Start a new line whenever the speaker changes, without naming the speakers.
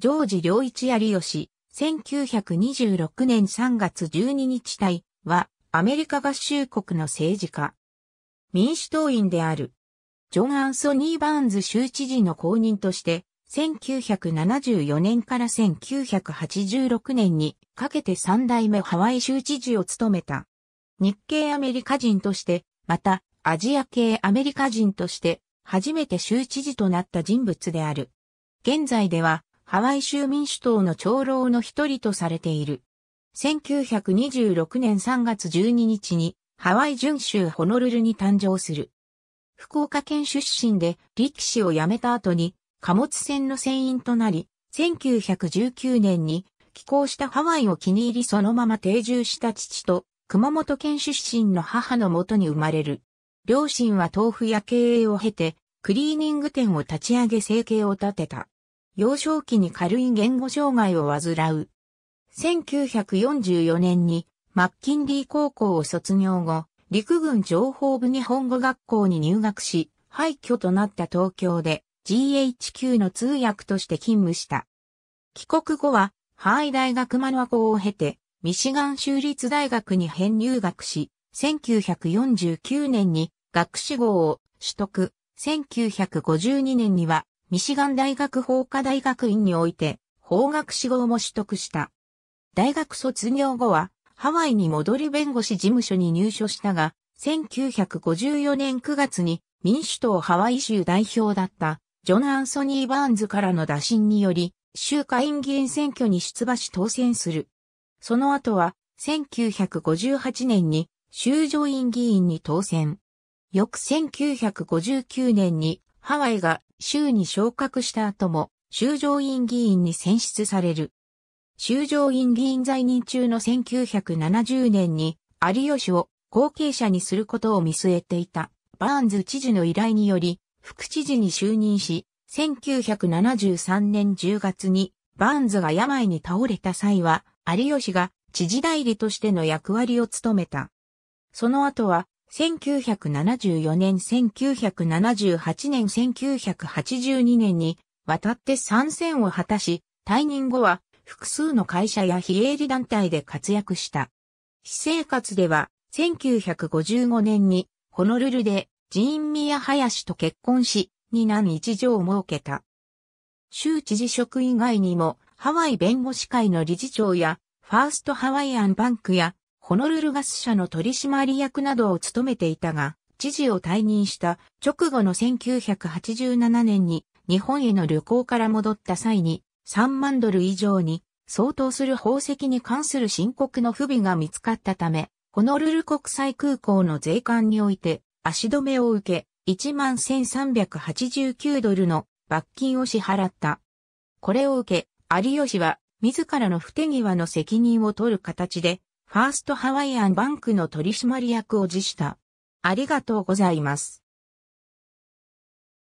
ジョージ良一有吉、1926年3月12日隊は、アメリカ合衆国の政治家。民主党員である。ジョン・アンソニー・バーンズ州知事の公認として、1974年から1986年にかけて3代目ハワイ州知事を務めた。日系アメリカ人として、またアジア系アメリカ人として初めて州知事となった人物である。現在ではハワイ州民主党の長老の一人とされている。1926年3月12日にハワイ準州ホノルルに誕生する。福岡県出身で力士を辞めた後に貨物船の船員となり、1919年に寄港したハワイを気に入りそのまま定住した父と熊本県出身の母のもとに生まれる。両親は豆腐屋経営を経てクリーニング店を立ち上げ生計を立てた。幼少期に軽い言語障害を患う。1944年にマッキンリー高校を卒業後、陸軍情報部日本語学校に入学し、廃墟となった東京で GHQ の通訳として勤務した。帰国後は、ハイ大学マノア校を経て、ミシガン州立大学に編入学し、1949年に学士号を取得、1952年にはミシガン大学法科大学院において、法学士号も取得した。大学卒業後は、ハワイに戻り弁護士事務所に入所したが、1954年9月に民主党ハワイ州代表だったジョナ・アンソニー・バーンズからの打診により、州下院議員選挙に出馬し当選する。その後は、1958年に州上院議員に当選。翌1959年にハワイが州に昇格した後も、州上院議員に選出される。州上院議員在任中の1970年に、有吉を後継者にすることを見据えていた、バーンズ知事の依頼により、副知事に就任し、1973年10月に、バーンズが病に倒れた際は、有吉が知事代理としての役割を務めた。その後は、1974年、1978年、1982年に渡って参戦を果たし、退任後は複数の会社や非営利団体で活躍した。私生活では、1955年にホノルルでジーン・ミヤ・ハヤシと結婚し、二男一女を設けた。州知事職以外にも、ハワイ弁護士会の理事長や、ファーストハワイアンバンクや、ホノルルガス社の取締役などを務めていたが、知事を退任した直後の1987年に日本への旅行から戻った際に3万ドル以上に相当する宝石に関する申告の不備が見つかったため、ホノルル国際空港の税関において足止めを受け、11,389ドルの罰金を支払った。これを受け、有吉は自らの不手際の責任を取る形でファーストハワイアンバンクの取締役を辞した。ありがとうございます。